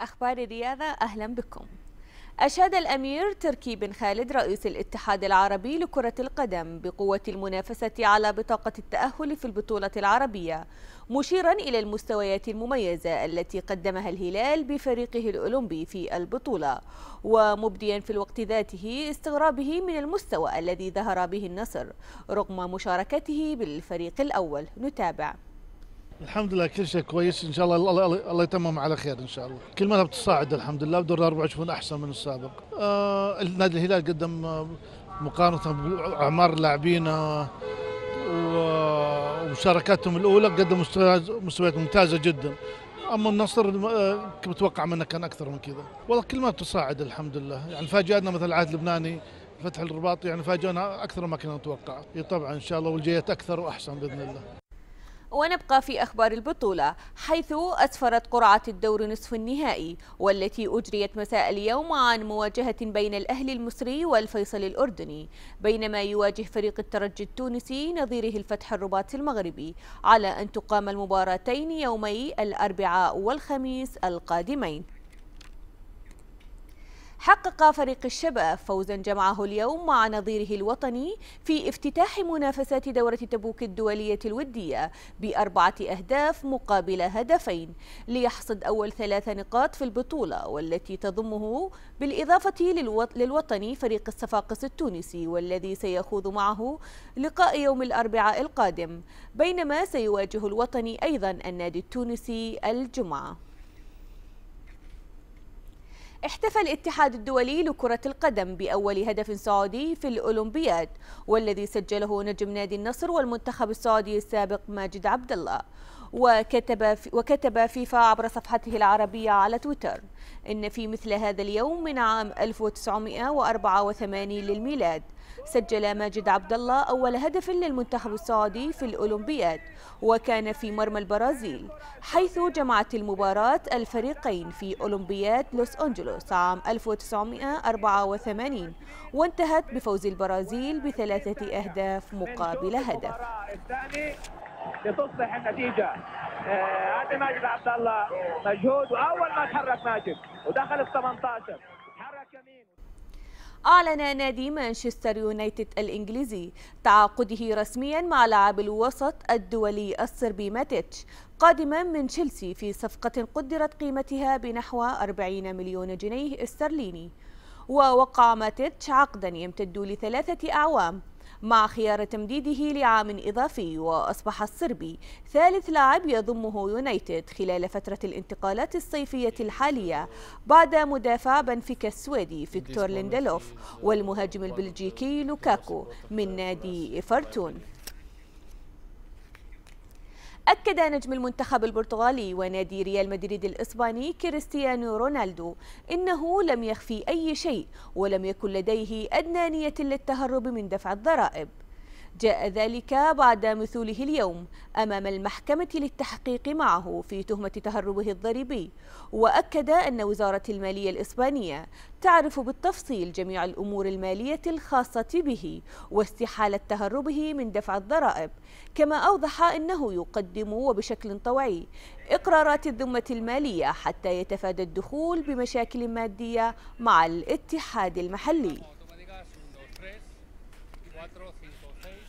أخبار الرياضة أهلا بكم أشاد الأمير تركي بن خالد رئيس الاتحاد العربي لكرة القدم بقوة المنافسة على بطاقة التأهل في البطولة العربية مشيرا إلى المستويات المميزة التي قدمها الهلال بفريقه الأولمبي في البطولة ومبديا في الوقت ذاته استغرابه من المستوى الذي ظهر به النصر رغم مشاركته بالفريق الأول نتابع الحمد لله كل شيء كويس ان شاء الله الله, الله يتمم على خير ان شاء الله كل مره بتصاعد الحمد لله بدور 24 احسن من السابق آه النادي الهلال قدم آه، مقارنه باعمار لاعبينا آه، آه، ومشاركاتهم الاولى قدم مستويات ممتازه جدا اما النصر كنت متوقع منه كان اكثر من كذا والله كل ما تصاعد الحمد لله يعني فاجئنا مثل العهد اللبناني فتح الرباط يعني فاجئنا اكثر ما كنا نتوقع طبعا ان شاء الله والجيات اكثر واحسن باذن الله ونبقى في أخبار البطولة حيث أسفرت قرعة الدور نصف النهائي والتي أجريت مساء اليوم عن مواجهة بين الأهلي المصري والفيصل الأردني بينما يواجه فريق الترجي التونسي نظيره الفتح الرباطي المغربي على أن تقام المباراتين يومي الأربعاء والخميس القادمين حقق فريق الشباب فوزا جمعه اليوم مع نظيره الوطني في افتتاح منافسات دورة تبوك الدولية الودية بأربعة أهداف مقابل هدفين ليحصد أول ثلاث نقاط في البطولة والتي تضمه بالإضافة للوطني فريق الصفاقس التونسي والذي سيخوض معه لقاء يوم الأربعاء القادم بينما سيواجه الوطني أيضا النادي التونسي الجمعة احتفى الاتحاد الدولي لكرة القدم بأول هدف سعودي في الأولمبياد والذي سجله نجم نادي النصر والمنتخب السعودي السابق ماجد عبد الله وكتب وكتب فيفا عبر صفحته العربية على تويتر إن في مثل هذا اليوم من عام 1984 للميلاد سجل ماجد عبد الله أول هدف للمنتخب السعودي في الأولمبياد وكان في مرمى البرازيل حيث جمعت المباراة الفريقين في أولمبياد لوس أنجلوس عام 1984 وانتهت بفوز البرازيل بثلاثة أهداف مقابل هدف لتصبح النتيجة قد آه، ماجد عبد الله مجهود واول ما تحرك ماجد ودخل ال 18 تحرك يمين أعلن نادي مانشستر يونايتد الإنجليزي تعاقده رسميا مع لاعب الوسط الدولي الصربي ماتيتش قادما من تشيلسي في صفقة قدرت قيمتها بنحو 40 مليون جنيه استرليني ووقع ماتيتش عقدا يمتد لثلاثة أعوام مع خيار تمديده لعام إضافي وأصبح الصربي ثالث لاعب يضمه يونايتد خلال فترة الانتقالات الصيفية الحالية بعد مدافع بنفيكا السويدي فيكتور ليندلوف والمهاجم البلجيكي لوكاكو من نادي إفرتون أكد نجم المنتخب البرتغالي ونادي ريال مدريد الإسباني كريستيانو رونالدو إنه لم يخفي أي شيء ولم يكن لديه أدنى نية للتهرب من دفع الضرائب جاء ذلك بعد مثوله اليوم أمام المحكمة للتحقيق معه في تهمة تهربه الضريبي وأكد أن وزارة المالية الإسبانية تعرف بالتفصيل جميع الأمور المالية الخاصة به واستحالة تهربه من دفع الضرائب كما أوضح أنه يقدم وبشكل طوعي إقرارات الذمة المالية حتى يتفادى الدخول بمشاكل مادية مع الاتحاد المحلي 4, 5, 6.